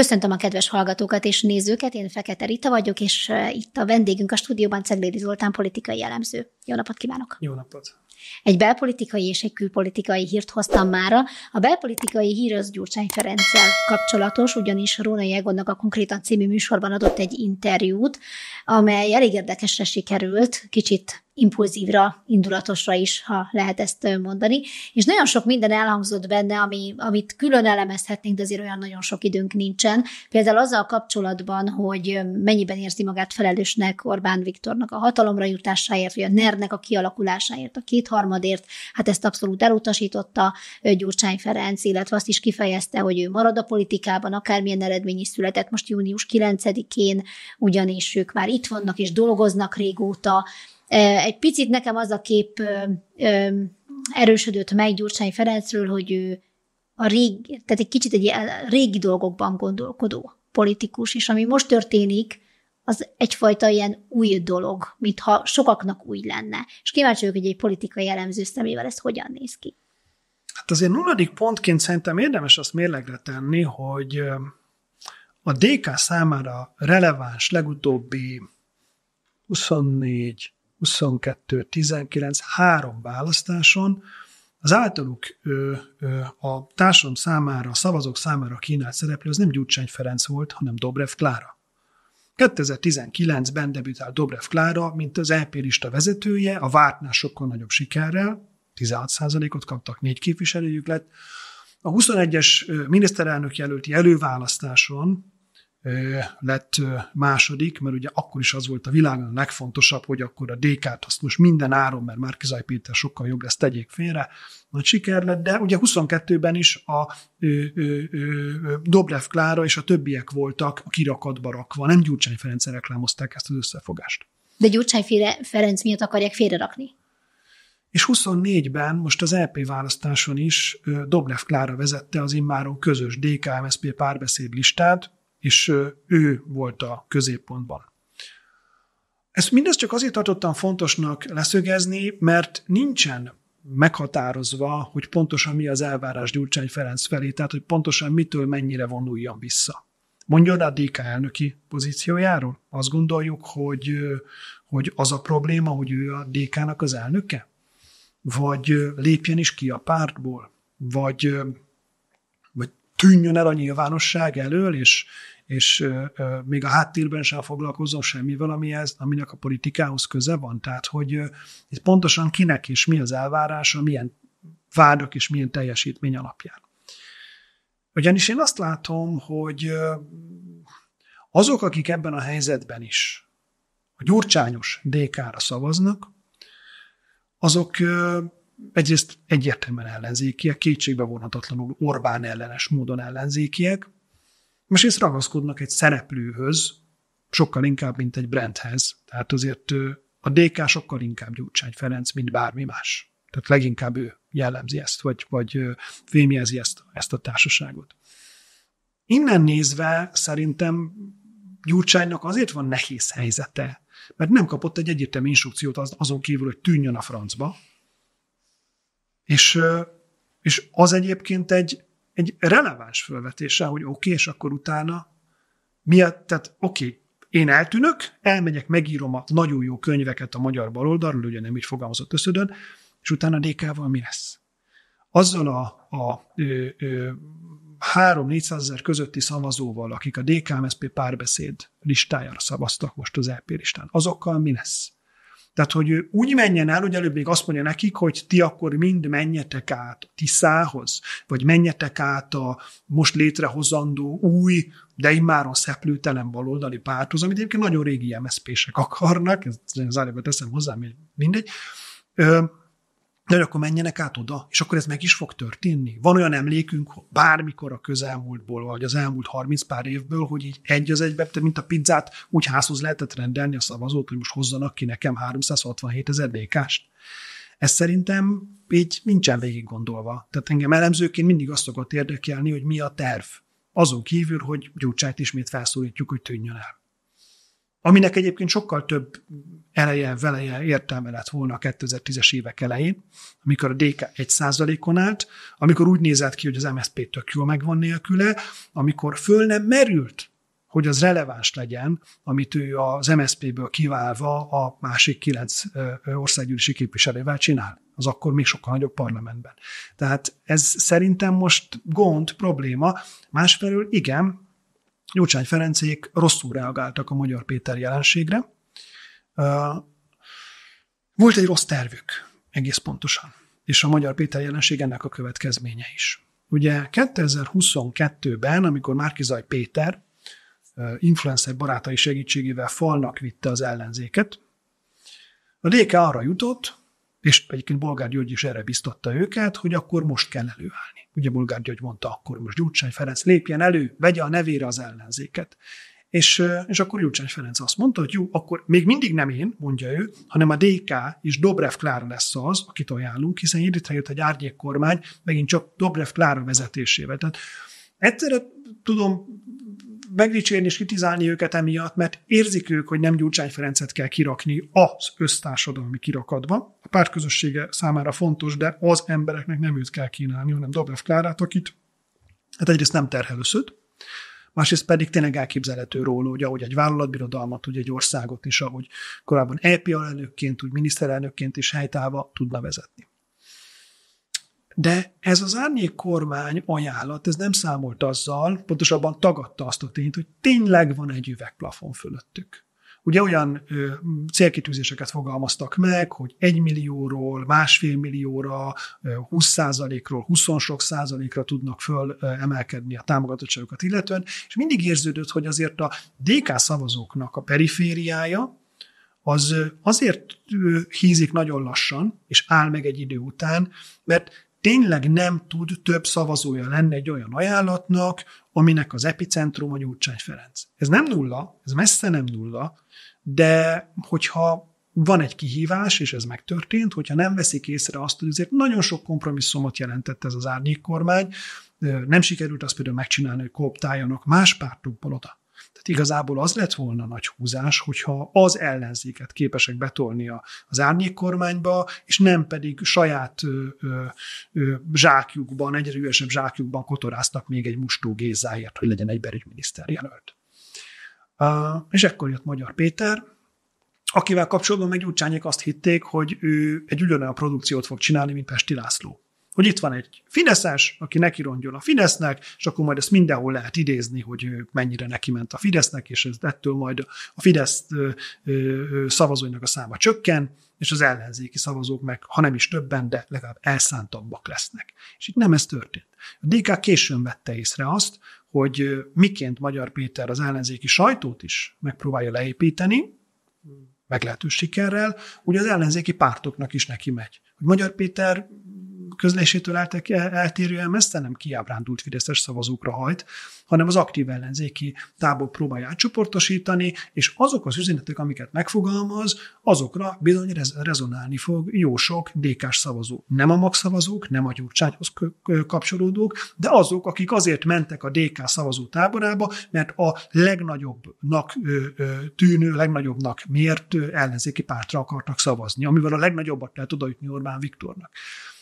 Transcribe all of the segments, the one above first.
Köszöntöm a kedves hallgatókat és nézőket, én Fekete Rita vagyok, és itt a vendégünk a stúdióban Ceglédi Zoltán politikai elemző. Jó napot kívánok! Jó napot! Egy belpolitikai és egy külpolitikai hírt hoztam mára. A belpolitikai hír az Gyurcsány Ferenccel kapcsolatos, ugyanis róna Egonnak a konkrétan című műsorban adott egy interjút, amely elég érdekesre sikerült, kicsit impulzívra, indulatosra is, ha lehet ezt mondani. És nagyon sok minden elhangzott benne, ami, amit külön elemezhetnénk, de azért olyan nagyon sok időnk nincsen. Például azzal kapcsolatban, hogy mennyiben érzi magát felelősnek Orbán Viktornak a hatalomra jutásáért, vagy a NER-nek a kialakulásáért, a kétharmadért, hát ezt abszolút elutasította Gyurcsány Ferenc, illetve azt is kifejezte, hogy ő marad a politikában, akármilyen eredmény is született most június 9-én, ugyanis ők már itt vannak és dolgoznak régóta, egy picit nekem az a kép erősödött meg Gyurcsány Ferencről, hogy ő a régi, tehát egy kicsit egy régi dolgokban gondolkodó politikus, és ami most történik, az egyfajta ilyen új dolog, mintha sokaknak új lenne. És kíváncsi vagyok, hogy egy politikai elemző szemével ez hogyan néz ki. Hát azért nulladik pontként szerintem érdemes azt mérlegre tenni, hogy a DK számára releváns legutóbbi 24, 22, 19, három választáson az általuk ö, ö, a társadalom számára, a szavazók számára kínált szereplő az nem Gyurcsány Ferenc volt, hanem Dobrev Klára. 2019-ben debütált Dobrev Klára, mint az LP e lista vezetője, a vártnál sokkal nagyobb sikerrel, 16%-ot kaptak, négy képviselőjük lett. A 21-es miniszterelnök jelölti előválasztáson lett második, mert ugye akkor is az volt a világon a legfontosabb, hogy akkor a DK-t azt most minden áron, mert már Kizaj Péter sokkal jobb lesz, tegyék félre. Nagy siker lett, de ugye 22-ben is a ö, ö, ö, Dobrev Klára és a többiek voltak a kirakatba rakva, nem Gyurcsány Ferenc reklámozták ezt az összefogást. De Gyurcsány Ferenc miatt akarják félrerakni? És 24-ben, most az LP e választáson is Dobrev Klára vezette az immáron közös DK-MSZP párbeszéd listát, és ő volt a középpontban. Ezt mindezt csak azért tartottam fontosnak leszögezni, mert nincsen meghatározva, hogy pontosan mi az elvárás Gyurcsány Ferenc felé, tehát hogy pontosan mitől mennyire vonuljon vissza. Mondjon a DK elnöki pozíciójáról? Azt gondoljuk, hogy, hogy az a probléma, hogy ő a DK-nak az elnöke? Vagy lépjen is ki a pártból? Vagy, vagy tűnjön el a nyilvánosság elől, és, és még a háttérben sem foglalkozom semmivel, ami ez, aminek a politikához köze van. Tehát, hogy ez pontosan kinek és mi az elvárása, milyen vádak és milyen teljesítmény alapján. Ugyanis én azt látom, hogy azok, akik ebben a helyzetben is a gyurcsányos DK-ra szavaznak, azok egyrészt egyértelműen ellenzékiek, kétségbe vonhatatlanul Orbán ellenes módon ellenzékiek, Másrészt ragaszkodnak egy szereplőhöz, sokkal inkább, mint egy brandhez. Tehát azért a DK sokkal inkább Gyurcsány Ferenc, mint bármi más. Tehát leginkább ő jellemzi ezt, vagy, vagy fémjelzi ezt, ezt a társaságot. Innen nézve szerintem Gyurcsánynak azért van nehéz helyzete, mert nem kapott egy egyértelmű instrukciót az, azon kívül, hogy tűnjön a francba, és, és az egyébként egy, egy releváns felvetése, hogy oké, okay, és akkor utána mi a, tehát oké, okay, én eltűnök, elmegyek, megírom a nagyon jó könyveket a magyar baloldalról, ugye nem így fogalmazott összödön, és utána DK-val mi lesz? Azzal a, a ö, ö, 3-400 ezer közötti szavazóval, akik a dk párbeszéd listájára szavaztak most az LP e listán, azokkal mi lesz? Tehát, hogy ő úgy menjen el, hogy előbb még azt mondja nekik, hogy ti akkor mind menjetek át a Tiszához, vagy menjetek át a most létrehozandó új, de immáron szeplőtelen baloldali párthoz, amit egyébként nagyon régi MSZP-sek akarnak, ezt zárjába teszem hozzá, mindegy. Ö, de hogy akkor menjenek át oda, és akkor ez meg is fog történni. Van olyan emlékünk, bármikor a közelmúltból, vagy az elmúlt 30 pár évből, hogy így egy az egybe, mint a pizzát, úgy házhoz lehetett rendelni a szavazót, hogy most hozzanak ki nekem 367 ezer dékást. Ez szerintem így nincsen végig gondolva. Tehát engem elemzőként mindig azt szokott érdekelni, hogy mi a terv. Azon kívül, hogy Gyurcsájt ismét felszólítjuk, hogy tűnjön el aminek egyébként sokkal több eleje, veleje, értelme lett volna a 2010-es évek elején, amikor a DK 1%-on állt, amikor úgy nézett ki, hogy az MSZP tök jól megvan nélküle, amikor föl nem merült, hogy az releváns legyen, amit ő az MSZP-ből kiválva a másik kilenc országgyűlési képviselővel csinál az akkor még sokkal nagyobb parlamentben. Tehát ez szerintem most gond, probléma. Másfelől igen, Gyurcsány Ferencék rosszul reagáltak a Magyar Péter jelenségre. Volt egy rossz tervük, egész pontosan, és a Magyar Péter jelenség ennek a következménye is. Ugye 2022-ben, amikor Márkizaj Péter influencer barátai segítségével falnak vitte az ellenzéket, a DK arra jutott, és egyébként Bolgár György is erre biztatta őket, hogy akkor most kell előállni. Ugye Bolgár György mondta, akkor most Gyurcsány Ferenc lépjen elő, vegye a nevére az ellenzéket. És, és akkor Gyurcsány Ferenc azt mondta, hogy jó, akkor még mindig nem én, mondja ő, hanem a DK és Dobrev Klára lesz az, akit ajánlunk, hiszen létre jött egy árnyék kormány, megint csak Dobrev Klára vezetésével. Tehát egyszerre tudom megdicsérni és kritizálni őket emiatt, mert érzik ők, hogy nem Gyurcsány Ferencet kell kirakni az össztársadalmi kirakatba. A pártközössége számára fontos, de az embereknek nem őt kell kínálni, hanem Dobrev Klárát, akit hát egyrészt nem terhelő szőt, másrészt pedig tényleg elképzelhető róla, hogy ahogy egy vállalatbirodalmat, hogy egy országot és ahogy korábban EPA elnökként, úgy miniszterelnökként is helytállva tudna vezetni. De ez az árnyék kormány ajánlat, ez nem számolt azzal, pontosabban tagadta azt a tényt, hogy tényleg van egy üvegplafon fölöttük. Ugye olyan ö, célkitűzéseket fogalmaztak meg, hogy egy millióról, másfél millióra, 20 százalékról, 20 sok százalékra tudnak föl emelkedni a támogatottságokat illetően, és mindig érződött, hogy azért a DK szavazóknak a perifériája, az azért hízik nagyon lassan, és áll meg egy idő után, mert tényleg nem tud több szavazója lenni egy olyan ajánlatnak, aminek az epicentrum a Gyurcsány Ferenc. Ez nem nulla, ez messze nem nulla, de hogyha van egy kihívás, és ez megtörtént, hogyha nem veszik észre azt, hogy azért nagyon sok kompromisszumot jelentett ez az árnyék kormány, nem sikerült azt például megcsinálni, hogy kooptáljanak más pártokból oda tehát igazából az lett volna nagy húzás, hogyha az ellenzéket képesek betolni az árnyék kormányba, és nem pedig saját ö, ö, ö, zsákjukban, egyre ügyesebb zsákjukban kotoráztak még egy mustó gézáért, hogy legyen egy berügyminiszter jelölt. Uh, és ekkor jött Magyar Péter, akivel kapcsolatban meg azt hitték, hogy ő egy ugyanolyan produkciót fog csinálni, mint Pesti László hogy itt van egy Fideszes, aki neki rongyol a Fidesznek, és akkor majd ezt mindenhol lehet idézni, hogy mennyire neki ment a Fidesznek, és ez ettől majd a Fidesz szavazóinak a száma csökken, és az ellenzéki szavazók meg, ha nem is többen, de legalább elszántabbak lesznek. És itt nem ez történt. A DK későn vette észre azt, hogy miként Magyar Péter az ellenzéki sajtót is megpróbálja leépíteni, meglehetős sikerrel, ugye az ellenzéki pártoknak is neki megy. Hogy Magyar Péter közlésétől eltek, eltérően messze nem kiábrándult fideszes szavazókra hajt, hanem az aktív ellenzéki tábor próbálja átcsoportosítani, és azok az üzenetek, amiket megfogalmaz, azokra bizony rez- rezonálni fog jó sok dk szavazó. Nem a mag szavazók, nem a gyurcsányhoz kapcsolódók, de azok, akik azért mentek a DK szavazó táborába, mert a legnagyobbnak tűnő, legnagyobbnak mért ellenzéki pártra akartak szavazni, amivel a legnagyobbat lehet odajutni Orbán Viktornak.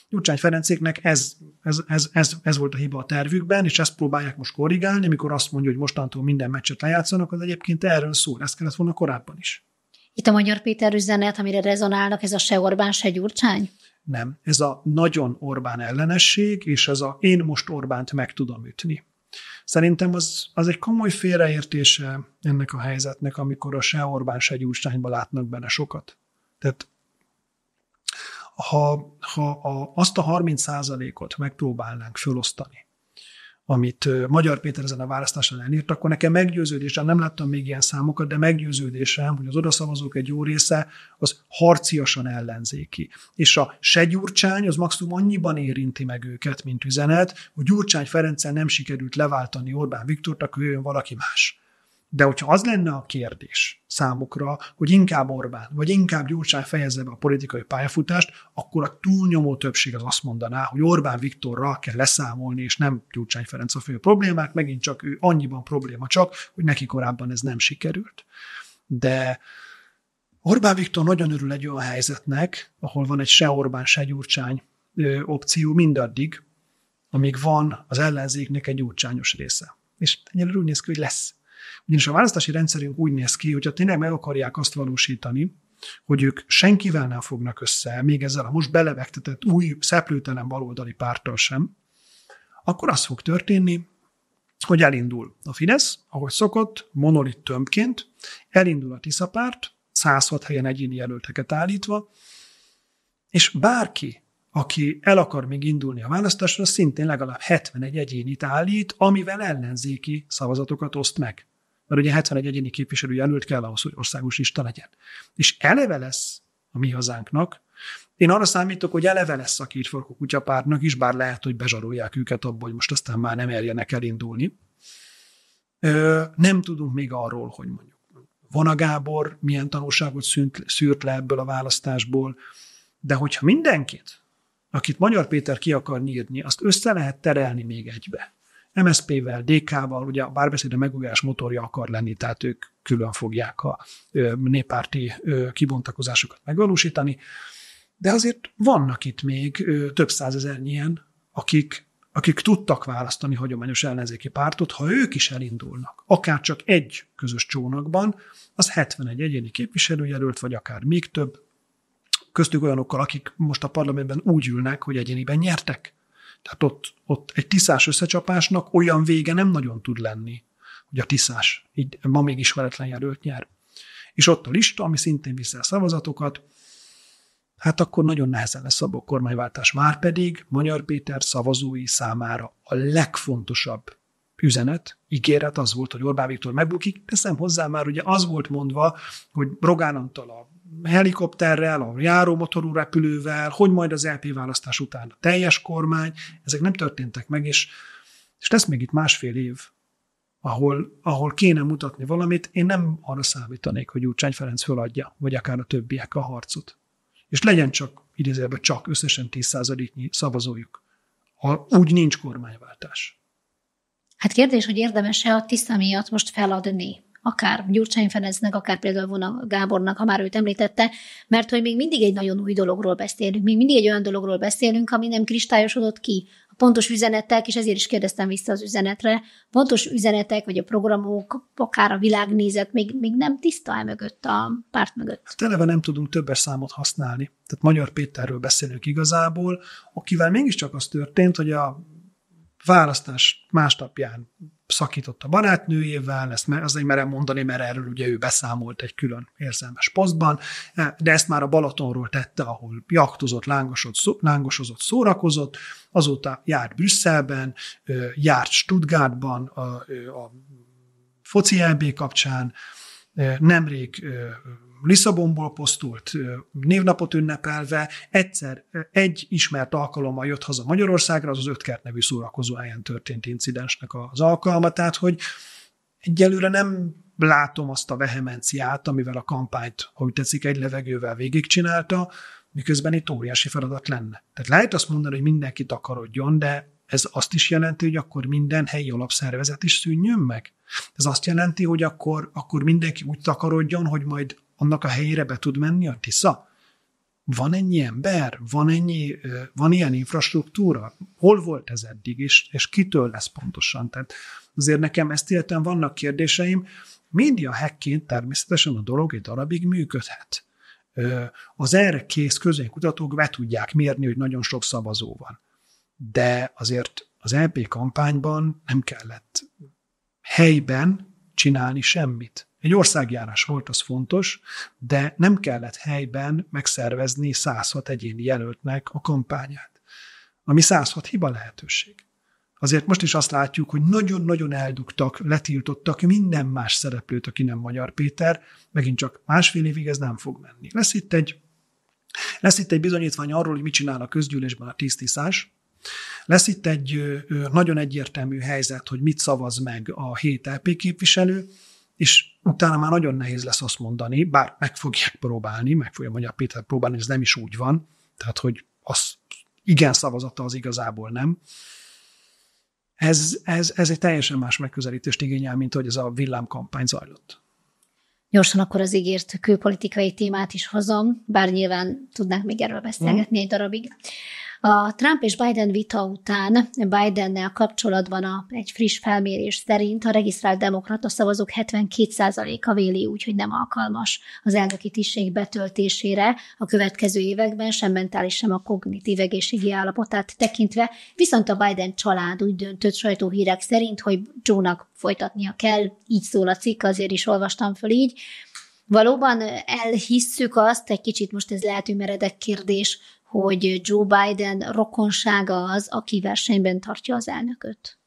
Gyurcsány Ferencéknek ez, ez, ez, ez, ez volt a hiba a tervükben, és ezt próbálják most korrigálni, amikor azt mondja, hogy mostantól minden meccset lejátszanak, az egyébként erről szól, ezt kellett volna korábban is. Itt a Magyar Péter üzenet, amire rezonálnak, ez a se Orbán, se Gyurcsány? Nem. Ez a nagyon Orbán ellenesség, és ez a én most Orbánt meg tudom ütni. Szerintem az, az egy komoly félreértése ennek a helyzetnek, amikor a se Orbán, se Gyurcsányba látnak benne sokat. Tehát ha, ha a, azt a 30%-ot megpróbálnánk felosztani, amit Magyar Péter ezen a választáson elírt, akkor nekem meggyőződésem, nem láttam még ilyen számokat, de meggyőződésem, hogy az odaszavazók egy jó része az harciasan ellenzéki. És a se Gyurcsány az maximum annyiban érinti meg őket, mint üzenet, hogy Gyurcsány Ferenccel nem sikerült leváltani Orbán Viktort, akkor jöjjön valaki más. De hogyha az lenne a kérdés számukra, hogy inkább Orbán, vagy inkább Gyurcsány fejezze be a politikai pályafutást, akkor a túlnyomó többség az azt mondaná, hogy Orbán Viktorral kell leszámolni, és nem Gyurcsány Ferenc a fő problémák, megint csak ő annyiban probléma csak, hogy neki korábban ez nem sikerült. De Orbán Viktor nagyon örül egy olyan helyzetnek, ahol van egy se Orbán, se Gyurcsány opció mindaddig, amíg van az ellenzéknek egy gyurcsányos része. És ennyire úgy néz ki, hogy lesz ugyanis a választási rendszerünk úgy néz ki, hogyha tényleg meg akarják azt valósítani, hogy ők senkivel nem fognak össze, még ezzel a most belevegtetett új, szeplőtelen baloldali pártal sem, akkor az fog történni, hogy elindul a Fidesz, ahogy szokott, monolit tömbként, elindul a Tisza párt, 106 helyen egyéni jelölteket állítva, és bárki, aki el akar még indulni a választásra, szintén legalább 71 egyénit állít, amivel ellenzéki szavazatokat oszt meg mert ugye 71 egyéni képviselő jelölt kell ahhoz, hogy országos lista legyen. És eleve lesz a mi hazánknak, én arra számítok, hogy eleve lesz a kétfarkú kutyapártnak is, bár lehet, hogy bezsarolják őket abból, hogy most aztán már nem merjenek elindulni. nem tudunk még arról, hogy mondjuk van a Gábor, milyen tanulságot szűnt, szűrt le ebből a választásból, de hogyha mindenkit, akit Magyar Péter ki akar nyírni, azt össze lehet terelni még egybe MSZP-vel, DK-val, ugye a bárbeszéd a megújás motorja akar lenni, tehát ők külön fogják a néppárti kibontakozásokat megvalósítani. De azért vannak itt még több ilyen, akik, akik tudtak választani hagyományos ellenzéki pártot, ha ők is elindulnak, akár csak egy közös csónakban, az 71 egyéni képviselőjelölt, vagy akár még több, köztük olyanokkal, akik most a parlamentben úgy ülnek, hogy egyéniben nyertek. Tehát ott, ott egy tiszás összecsapásnak olyan vége nem nagyon tud lenni, hogy a tiszás így ma még ismeretlen jelölt nyer. És ott a lista, ami szintén viszel szavazatokat, hát akkor nagyon nehezen lesz abból kormányváltás. Már pedig Magyar Péter szavazói számára a legfontosabb üzenet, ígéret az volt, hogy Orbán Viktor megbukik. Teszem hozzá már, ugye az volt mondva, hogy Rogán Antal a helikopterrel, a járómotorú repülővel, hogy majd az LP választás után a teljes kormány, ezek nem történtek meg, és, és lesz még itt másfél év, ahol, ahol kéne mutatni valamit, én nem arra számítanék, hogy Úrcsány Ferenc föladja, vagy akár a többiek a harcot. És legyen csak, idézőjelben csak összesen 10%-nyi szavazójuk. Ha úgy nincs kormányváltás. Hát kérdés, hogy érdemes-e a tiszta miatt most feladni? akár Gyurcsány Ferencnek, akár például Vona Gábornak, ha már őt említette, mert hogy még mindig egy nagyon új dologról beszélünk, még mindig egy olyan dologról beszélünk, ami nem kristályosodott ki a pontos üzenetek, és ezért is kérdeztem vissza az üzenetre, pontos üzenetek, vagy a programok, akár a világnézet még, még nem tiszta el mögött, a párt mögött. Televe hát nem tudunk többes számot használni. Tehát Magyar Péterről beszélünk igazából, akivel mégiscsak az történt, hogy a választás másnapján szakított a barátnőjével, ezt azért merem mondani, mert erről ugye ő beszámolt egy külön érzelmes posztban, e, de ezt már a Balatonról tette, ahol jaktozott, lángosozott, lángosozott szórakozott, azóta járt Brüsszelben, járt Stuttgartban a, a foci LB e kapcsán, nemrég Lisszabonból posztult, névnapot ünnepelve, egyszer egy ismert alkalommal jött haza Magyarországra, az az Ötkert nevű szórakozó helyen történt incidensnek az alkalma, tehát hogy egyelőre nem látom azt a vehemenciát, amivel a kampányt, ha tetszik, egy levegővel végigcsinálta, miközben itt óriási feladat lenne. Tehát lehet azt mondani, hogy mindenki takarodjon, de ez azt is jelenti, hogy akkor minden helyi alapszervezet is szűnjön meg. Ez azt jelenti, hogy akkor, akkor mindenki úgy takarodjon, hogy majd annak a helyére be tud menni a Tisza? Van ennyi ember? Van, ennyi, van ilyen infrastruktúra? Hol volt ez eddig, és, és kitől lesz pontosan? Tehát azért nekem ezt illetően vannak kérdéseim. Média hackként természetesen a dolog egy darabig működhet. Az erre kész közönkutatók be tudják mérni, hogy nagyon sok szavazó van. De azért az LP kampányban nem kellett helyben csinálni semmit. Egy országjárás volt, az fontos, de nem kellett helyben megszervezni 106 egyéni jelöltnek a kampányát, ami 106 hiba lehetőség. Azért most is azt látjuk, hogy nagyon-nagyon eldugtak, letiltottak minden más szereplőt, aki nem Magyar Péter, megint csak másfél évig ez nem fog menni. Lesz itt egy, lesz itt egy bizonyítvány arról, hogy mit csinál a közgyűlésben a tisztiszás, lesz itt egy nagyon egyértelmű helyzet, hogy mit szavaz meg a hét LP képviselő, és utána már nagyon nehéz lesz azt mondani, bár meg fogják próbálni, meg fogja mondja Péter próbálni, ez nem is úgy van, tehát hogy az igen szavazata az igazából nem. Ez, ez, ez egy teljesen más megközelítést igényel, mint hogy ez a villámkampány zajlott. Gyorsan akkor az ígért külpolitikai témát is hozom, bár nyilván tudnánk még erről beszélgetni mm. egy darabig. A Trump és Biden vita után Bidennel kapcsolatban a, egy friss felmérés szerint a regisztrált demokrata szavazók 72%-a véli úgy, hogy nem alkalmas az elnöki tisztség betöltésére a következő években, sem mentális, sem a kognitív egészségi állapotát tekintve, viszont a Biden család úgy döntött sajtóhírek szerint, hogy joe folytatnia kell, így szól a cikk, azért is olvastam föl így, Valóban elhisszük azt, egy kicsit most ez lehet, hogy meredek kérdés, hogy Joe Biden rokonsága az, aki versenyben tartja az elnököt?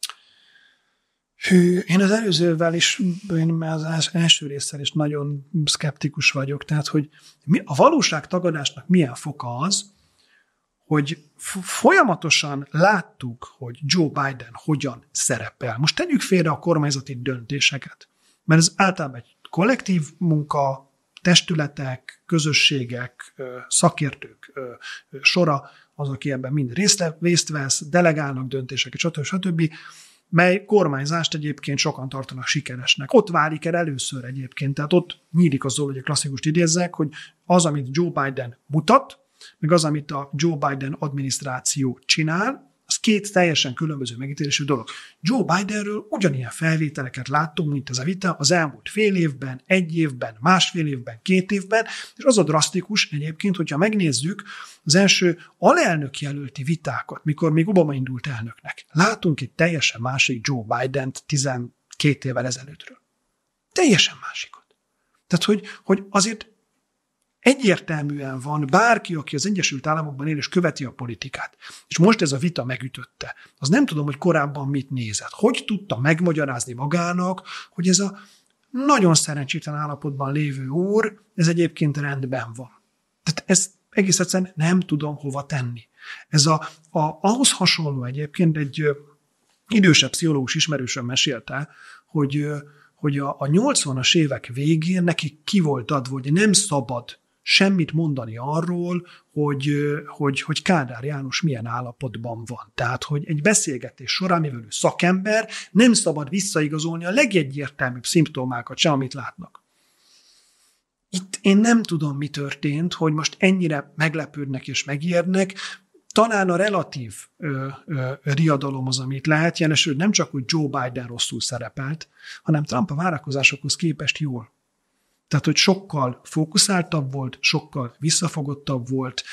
Hű, én az előzővel is, én az első részsel is nagyon szkeptikus vagyok. Tehát, hogy mi, a valóság tagadásnak milyen foka az, hogy folyamatosan láttuk, hogy Joe Biden hogyan szerepel. Most tegyük félre a kormányzati döntéseket, mert ez általában egy kollektív munka, testületek, közösségek, szakértők sora, az, aki ebben mind részt, vesz, delegálnak döntéseket, stb. stb., mely kormányzást egyébként sokan tartanak sikeresnek. Ott válik el először egyébként, tehát ott nyílik az hogy a klasszikust idézzek, hogy az, amit Joe Biden mutat, meg az, amit a Joe Biden adminisztráció csinál, az két teljesen különböző megítélésű dolog. Joe Bidenről ugyanilyen felvételeket láttunk, mint ez a vita az elmúlt fél évben, egy évben, másfél évben, két évben, és az a drasztikus egyébként, hogyha megnézzük az első alelnök jelölti vitákat, mikor még Obama indult elnöknek, látunk egy teljesen másik Joe Biden-t 12 évvel ezelőttről. Teljesen másikat. Tehát, hogy, hogy azért egyértelműen van bárki, aki az Egyesült Államokban él és követi a politikát. És most ez a vita megütötte. Az nem tudom, hogy korábban mit nézett. Hogy tudta megmagyarázni magának, hogy ez a nagyon szerencsétlen állapotban lévő úr, ez egyébként rendben van. Tehát ezt egész egyszerűen nem tudom hova tenni. Ez a, a, ahhoz hasonló egyébként egy idősebb pszichológus ismerősöm mesélte, hogy, hogy a, a 80-as évek végén neki ki volt adva, hogy nem szabad semmit mondani arról, hogy, hogy, hogy Kádár János milyen állapotban van. Tehát, hogy egy beszélgetés során, mivel ő szakember, nem szabad visszaigazolni a legegyértelműbb szimptomákat sem, amit látnak. Itt én nem tudom, mi történt, hogy most ennyire meglepődnek és megijednek, talán a relatív ö, ö, riadalom az, amit lehet, hogy nem csak, hogy Joe Biden rosszul szerepelt, hanem Trump a várakozásokhoz képest jól tehát, hogy sokkal fókuszáltabb volt, sokkal visszafogottabb volt,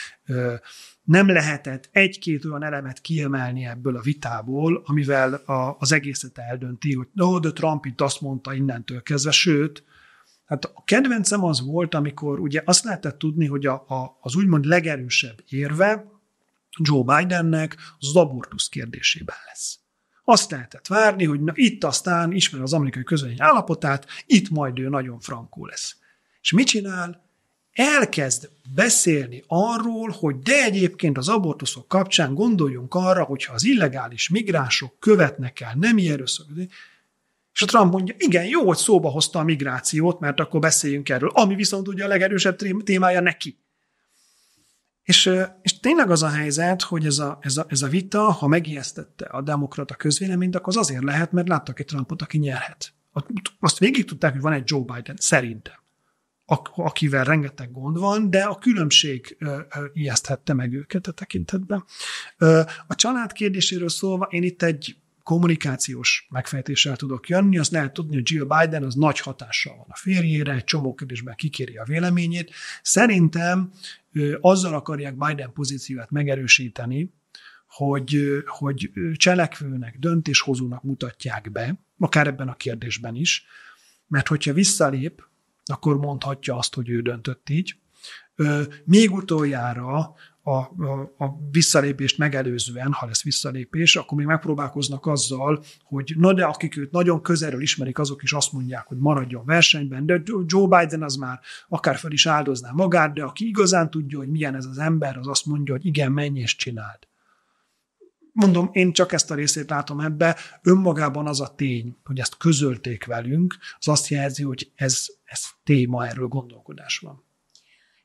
nem lehetett egy-két olyan elemet kiemelni ebből a vitából, amivel a, az egészet eldönti, hogy no, de Trump itt azt mondta innentől kezdve, sőt, Hát a kedvencem az volt, amikor ugye azt lehetett tudni, hogy a, a, az úgymond legerősebb érve Joe Bidennek az abortusz kérdésében lesz. Azt lehetett várni, hogy na itt aztán ismer az amerikai közvény állapotát, itt majd ő nagyon frankó lesz. És mit csinál? Elkezd beszélni arról, hogy de egyébként az abortuszok kapcsán gondoljunk arra, hogyha az illegális migránsok követnek el nemi erőszakot, és a Trump mondja, igen, jó, hogy szóba hozta a migrációt, mert akkor beszéljünk erről. Ami viszont ugye a legerősebb témája neki. És, és tényleg az a helyzet, hogy ez a, ez a, ez a vita, ha megijesztette a demokrata közvéleményt, akkor az azért lehet, mert láttak egy Trumpot, aki nyerhet. Azt végig tudták, hogy van egy Joe Biden, szerintem, akivel rengeteg gond van, de a különbség ijeszthette meg őket a tekintetben. A család kérdéséről szólva, én itt egy kommunikációs megfejtéssel tudok jönni, azt lehet tudni, hogy Jill Biden az nagy hatással van a férjére, egy csomó kérdésben kikéri a véleményét. Szerintem azzal akarják Biden pozícióját megerősíteni, hogy, hogy cselekvőnek, döntéshozónak mutatják be, akár ebben a kérdésben is, mert hogyha visszalép, akkor mondhatja azt, hogy ő döntött így. Még utoljára a, a, a visszalépést megelőzően, ha lesz visszalépés, akkor még megpróbálkoznak azzal, hogy na de akik őt nagyon közelről ismerik, azok is azt mondják, hogy maradjon versenyben, de Joe Biden az már akár fel is áldozná magát, de aki igazán tudja, hogy milyen ez az ember, az azt mondja, hogy igen, menj és csináld. Mondom, én csak ezt a részét látom ebbe. Önmagában az a tény, hogy ezt közölték velünk, az azt jelzi, hogy ez, ez téma, erről gondolkodás van.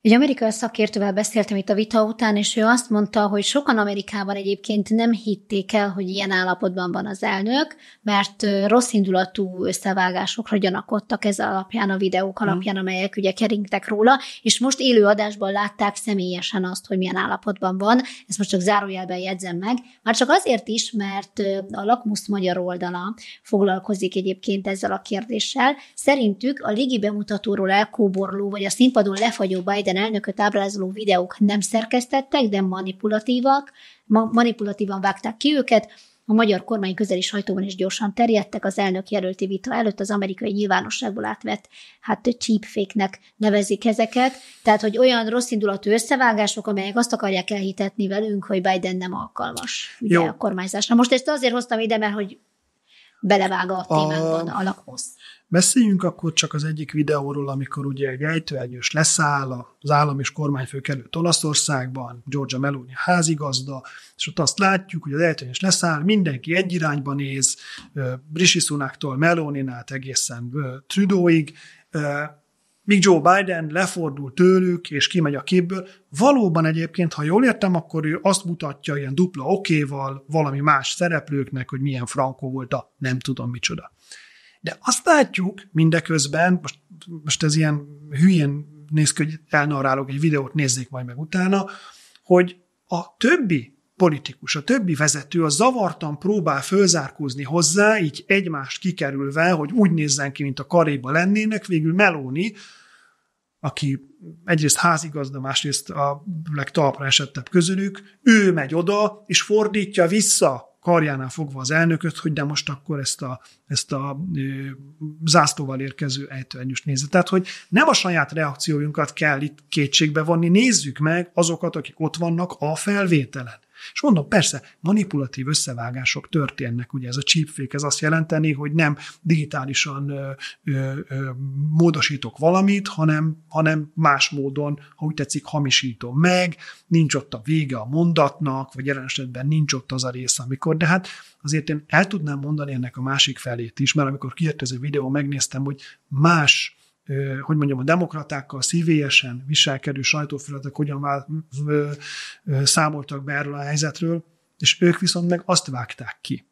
Egy amerikai szakértővel beszéltem itt a vita után, és ő azt mondta, hogy sokan Amerikában egyébként nem hitték el, hogy ilyen állapotban van az elnök, mert rossz indulatú összevágásokra gyanakodtak ez alapján, a videók mm. alapján, amelyek ugye keringtek róla, és most élő adásban látták személyesen azt, hogy milyen állapotban van. Ezt most csak zárójelben jegyzem meg. Már csak azért is, mert a Lakmusz magyar oldala foglalkozik egyébként ezzel a kérdéssel. Szerintük a légi bemutatóról elkóborló, vagy a színpadon lefagyó Biden Biden elnököt ábrázoló videók nem szerkesztettek, de manipulatívak, ma- manipulatívan vágták ki őket, a magyar kormány közeli sajtóban is gyorsan terjedtek, az elnök jelölti vita előtt az amerikai nyilvánosságból átvett, hát csípféknek nevezik ezeket, tehát hogy olyan rosszindulatú összevágások, amelyek azt akarják elhitetni velünk, hogy Biden nem alkalmas ugye, Jó. a kormányzásra. Most ezt azért hoztam ide, mert hogy belevág a témában a, a Beszéljünk akkor csak az egyik videóról, amikor ugye egy ejtőernyős leszáll az állam és kormányfő került Olaszországban, Georgia Meloni házigazda, és ott azt látjuk, hogy az ejtőernyős leszáll, mindenki egy irányba néz, Brissi Sunaktól Melonin át egészen Trudeauig, míg Joe Biden lefordul tőlük, és kimegy a képből. Valóban egyébként, ha jól értem, akkor ő azt mutatja ilyen dupla okéval valami más szereplőknek, hogy milyen frankó volt a nem tudom micsoda. De azt látjuk mindeközben, most, most ez ilyen hülyén néz ki, hogy elnarálok egy videót, nézzék majd meg utána, hogy a többi politikus, a többi vezető a zavartan próbál fölzárkózni hozzá, így egymást kikerülve, hogy úgy nézzen ki, mint a karéba lennének, végül Meloni, aki egyrészt házigazda, másrészt a legtalpra esettebb közülük, ő megy oda, és fordítja vissza karjánál fogva az elnököt, hogy de most akkor ezt a, ezt a ö, zászlóval érkező ejtőernyős nézze. Tehát, hogy nem a saját reakciójunkat kell itt kétségbe vonni, nézzük meg azokat, akik ott vannak a felvételen. És mondom, persze, manipulatív összevágások történnek, ugye ez a csípfék, ez azt jelenteni, hogy nem digitálisan ö, ö, ö, módosítok valamit, hanem, hanem más módon, ha úgy tetszik, hamisítom meg, nincs ott a vége a mondatnak, vagy jelen esetben nincs ott az a rész, amikor, de hát azért én el tudnám mondani ennek a másik felét is, mert amikor kijött ez a videó, megnéztem, hogy más hogy mondjam, a demokratákkal szívélyesen viselkedő sajtófületek hogyan vál, számoltak be erről a helyzetről, és ők viszont meg azt vágták ki,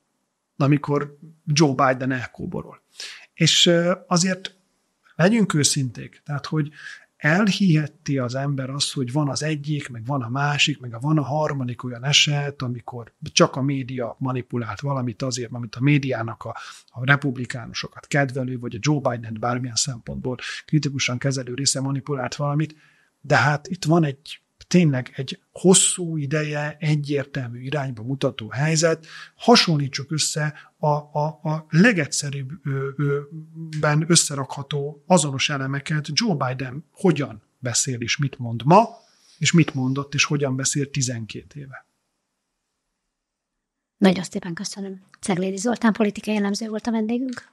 amikor Joe Biden elkóborol. És azért legyünk őszinték, tehát hogy elhiheti az ember azt, hogy van az egyik, meg van a másik, meg a van a harmadik olyan eset, amikor csak a média manipulált valamit azért, amit a médiának a, a republikánusokat kedvelő, vagy a Joe Biden bármilyen szempontból kritikusan kezelő része manipulált valamit, de hát itt van egy tényleg egy hosszú ideje, egyértelmű irányba mutató helyzet, hasonlítsuk össze a, a, a legegyszerűbben összerakható azonos elemeket, Joe Biden hogyan beszél és mit mond ma, és mit mondott és hogyan beszél 12 éve. Nagyon szépen köszönöm. Ceglédi Zoltán politikai jellemző volt a vendégünk.